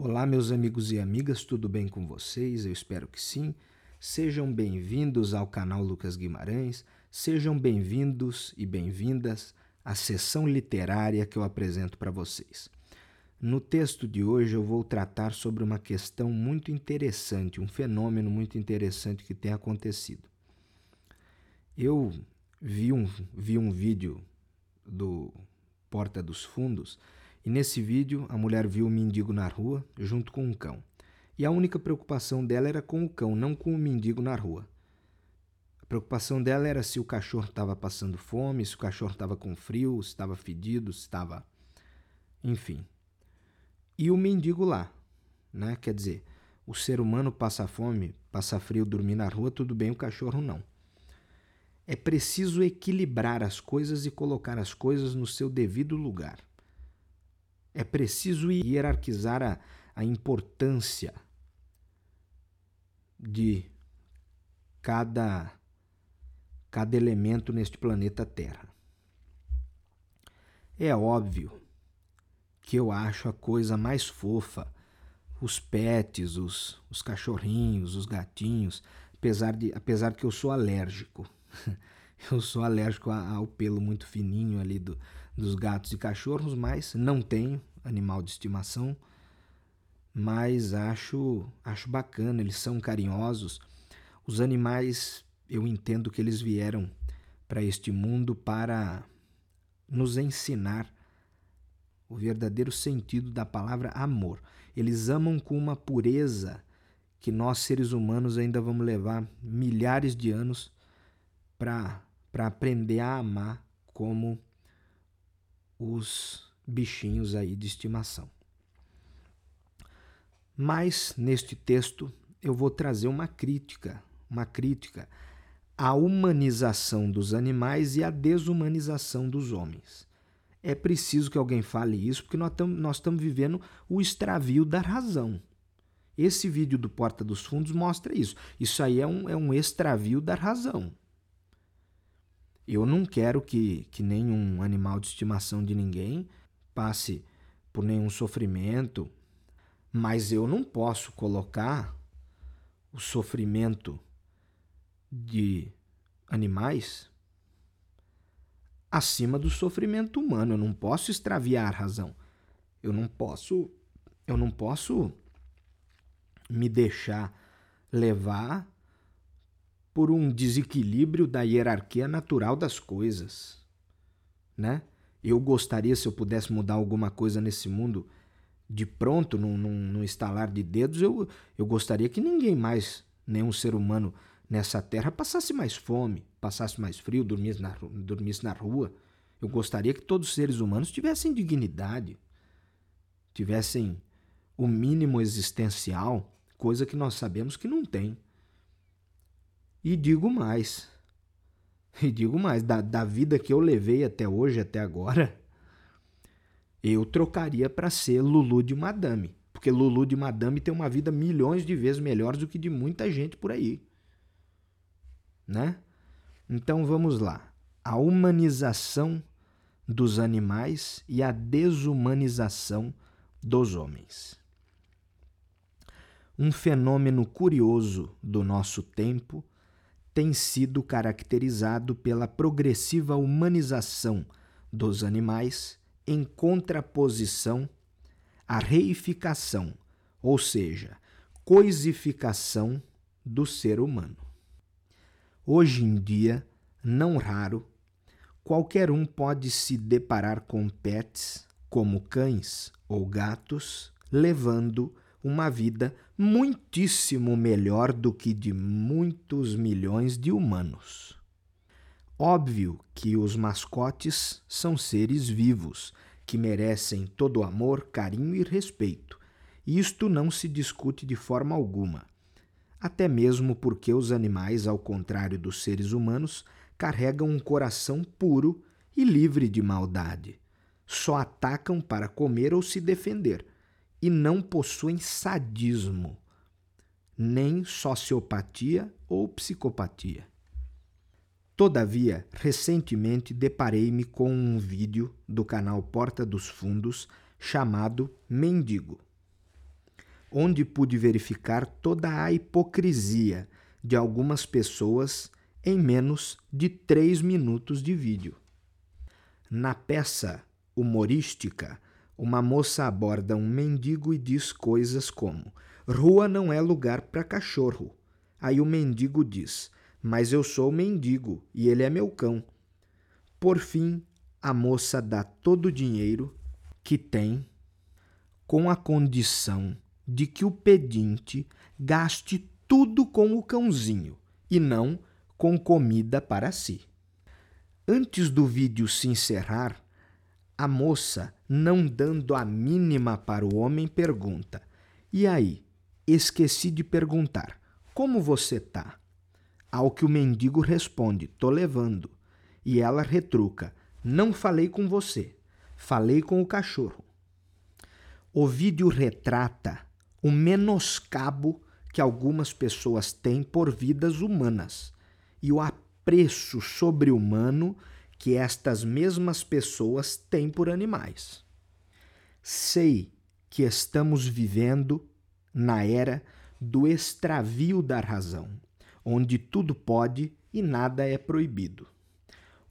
Olá, meus amigos e amigas, tudo bem com vocês? Eu espero que sim. Sejam bem-vindos ao canal Lucas Guimarães, sejam bem-vindos e bem-vindas à sessão literária que eu apresento para vocês. No texto de hoje eu vou tratar sobre uma questão muito interessante, um fenômeno muito interessante que tem acontecido. Eu vi um, vi um vídeo do Porta dos Fundos e nesse vídeo, a mulher viu o mendigo na rua, junto com um cão. E a única preocupação dela era com o cão, não com o mendigo na rua. A preocupação dela era se o cachorro estava passando fome, se o cachorro estava com frio, se estava fedido, se estava. Enfim. E o mendigo lá. Né? Quer dizer, o ser humano passa fome, passa frio, dormir na rua, tudo bem, o cachorro não. É preciso equilibrar as coisas e colocar as coisas no seu devido lugar. É preciso hierarquizar a, a importância de cada, cada elemento neste planeta Terra. É óbvio que eu acho a coisa mais fofa os pets, os, os cachorrinhos, os gatinhos, apesar de, apesar de que eu sou alérgico. eu sou alérgico ao pelo muito fininho ali do, dos gatos e cachorros, mas não tenho, animal de estimação, mas acho, acho bacana, eles são carinhosos. Os animais, eu entendo que eles vieram para este mundo para nos ensinar o verdadeiro sentido da palavra amor. Eles amam com uma pureza que nós seres humanos ainda vamos levar milhares de anos para para aprender a amar como os bichinhos aí de estimação. Mas neste texto eu vou trazer uma crítica, uma crítica à humanização dos animais e à desumanização dos homens. É preciso que alguém fale isso, porque nós estamos vivendo o extravio da razão. Esse vídeo do Porta dos Fundos mostra isso. Isso aí é um, é um extravio da razão. Eu não quero que, que nenhum animal de estimação de ninguém passe por nenhum sofrimento, mas eu não posso colocar o sofrimento de animais acima do sofrimento humano. Eu não posso extraviar a razão. Eu não posso eu não posso me deixar levar por um desequilíbrio da hierarquia natural das coisas, né? Eu gostaria, se eu pudesse mudar alguma coisa nesse mundo de pronto, num, num, num estalar de dedos, eu, eu gostaria que ninguém mais, nenhum ser humano nessa terra, passasse mais fome, passasse mais frio, dormisse na, dormisse na rua. Eu gostaria que todos os seres humanos tivessem dignidade, tivessem o mínimo existencial, coisa que nós sabemos que não tem. E digo mais: E digo mais, da, da vida que eu levei até hoje, até agora, eu trocaria para ser Lulu de Madame. Porque Lulu de Madame tem uma vida milhões de vezes melhor do que de muita gente por aí. Né? Então vamos lá. A humanização dos animais e a desumanização dos homens. Um fenômeno curioso do nosso tempo tem sido caracterizado pela progressiva humanização dos animais em contraposição à reificação, ou seja, coisificação do ser humano. Hoje em dia, não raro, qualquer um pode se deparar com pets, como cães ou gatos, levando uma vida muitíssimo melhor do que de muitos milhões de humanos. Óbvio que os mascotes são seres vivos que merecem todo amor, carinho e respeito. Isto não se discute de forma alguma. Até mesmo porque os animais, ao contrário dos seres humanos, carregam um coração puro e livre de maldade. Só atacam para comer ou se defender e não possuem sadismo, nem sociopatia ou psicopatia. Todavia, recentemente deparei-me com um vídeo do canal Porta dos Fundos chamado Mendigo, onde pude verificar toda a hipocrisia de algumas pessoas em menos de três minutos de vídeo. Na peça humorística, uma moça aborda um mendigo e diz coisas como: Rua não é lugar para cachorro. Aí o mendigo diz: Mas eu sou mendigo e ele é meu cão. Por fim, a moça dá todo o dinheiro que tem com a condição de que o pedinte gaste tudo com o cãozinho e não com comida para si. Antes do vídeo se encerrar, a moça não dando a mínima para o homem, pergunta: E aí? Esqueci de perguntar: Como você tá? Ao que o mendigo responde: Tô levando. E ela retruca: Não falei com você, falei com o cachorro. O vídeo retrata o menoscabo que algumas pessoas têm por vidas humanas e o apreço sobre-humano que estas mesmas pessoas têm por animais. Sei que estamos vivendo na era do extravio da razão, onde tudo pode e nada é proibido,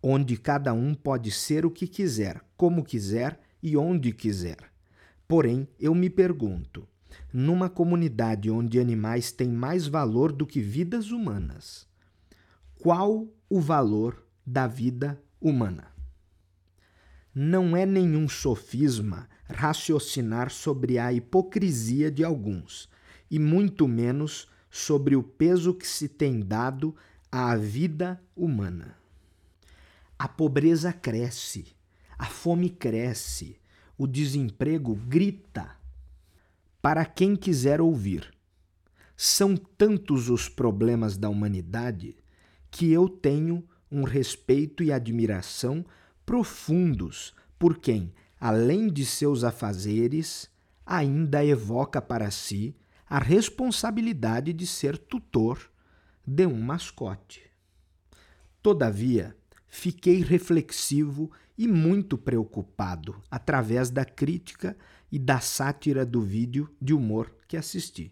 onde cada um pode ser o que quiser, como quiser e onde quiser. Porém, eu me pergunto: numa comunidade onde animais têm mais valor do que vidas humanas, qual o valor da vida humana. Não é nenhum sofisma raciocinar sobre a hipocrisia de alguns, e muito menos sobre o peso que se tem dado à vida humana. A pobreza cresce, a fome cresce, o desemprego grita. Para quem quiser ouvir, são tantos os problemas da humanidade que eu tenho um respeito e admiração profundos por quem, além de seus afazeres, ainda evoca para si a responsabilidade de ser tutor de um mascote. Todavia, fiquei reflexivo e muito preocupado através da crítica e da sátira do vídeo de humor que assisti.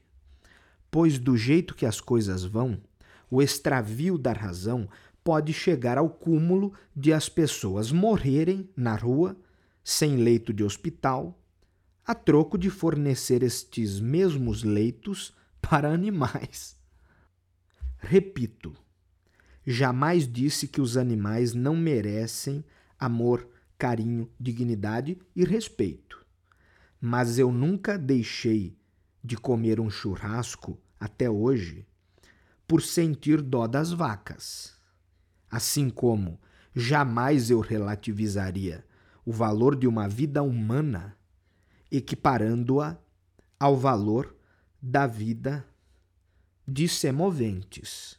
Pois, do jeito que as coisas vão, o extravio da razão pode chegar ao cúmulo de as pessoas morrerem na rua, sem leito de hospital, a troco de fornecer estes mesmos leitos para animais. Repito, jamais disse que os animais não merecem amor, carinho, dignidade e respeito. Mas eu nunca deixei de comer um churrasco até hoje por sentir dó das vacas. Assim como jamais eu relativizaria o valor de uma vida humana equiparando-a ao valor da vida de semoventes.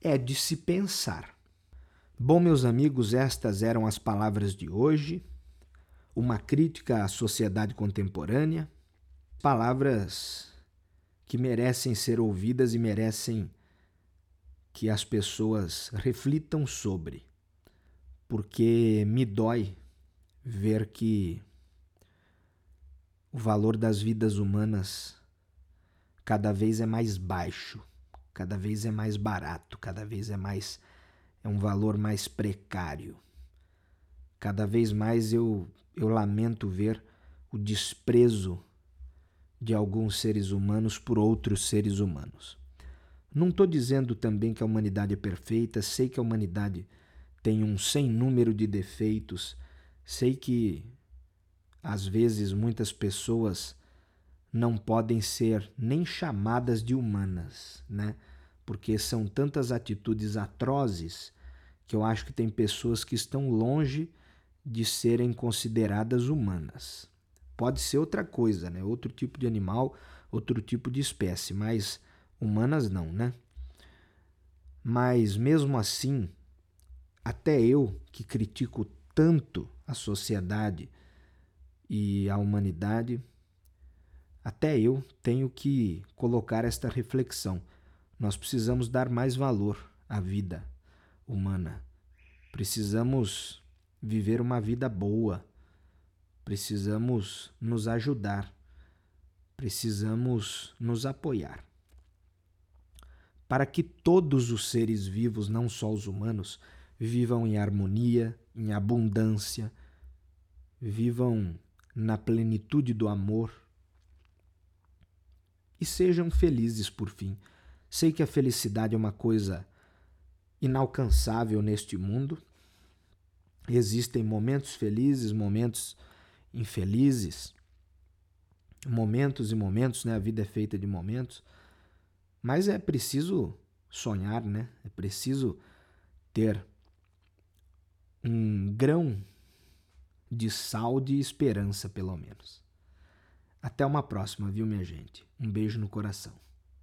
É de se pensar. Bom, meus amigos, estas eram as palavras de hoje. Uma crítica à sociedade contemporânea. Palavras que merecem ser ouvidas e merecem que as pessoas reflitam sobre, porque me dói ver que o valor das vidas humanas cada vez é mais baixo, cada vez é mais barato, cada vez é mais é um valor mais precário. Cada vez mais eu eu lamento ver o desprezo de alguns seres humanos por outros seres humanos. Não estou dizendo também que a humanidade é perfeita, sei que a humanidade tem um sem número de defeitos, sei que às vezes muitas pessoas não podem ser nem chamadas de humanas, né? Porque são tantas atitudes atrozes que eu acho que tem pessoas que estão longe de serem consideradas humanas. Pode ser outra coisa, né? Outro tipo de animal, outro tipo de espécie, mas humanas não, né? Mas mesmo assim, até eu que critico tanto a sociedade e a humanidade, até eu tenho que colocar esta reflexão. Nós precisamos dar mais valor à vida humana. Precisamos viver uma vida boa. Precisamos nos ajudar. Precisamos nos apoiar para que todos os seres vivos, não só os humanos, vivam em harmonia, em abundância, vivam na plenitude do amor e sejam felizes por fim. Sei que a felicidade é uma coisa inalcançável neste mundo. Existem momentos felizes, momentos infelizes, momentos e momentos, né? A vida é feita de momentos mas é preciso sonhar, né? É preciso ter um grão de sal de esperança, pelo menos. Até uma próxima, viu, minha gente? Um beijo no coração.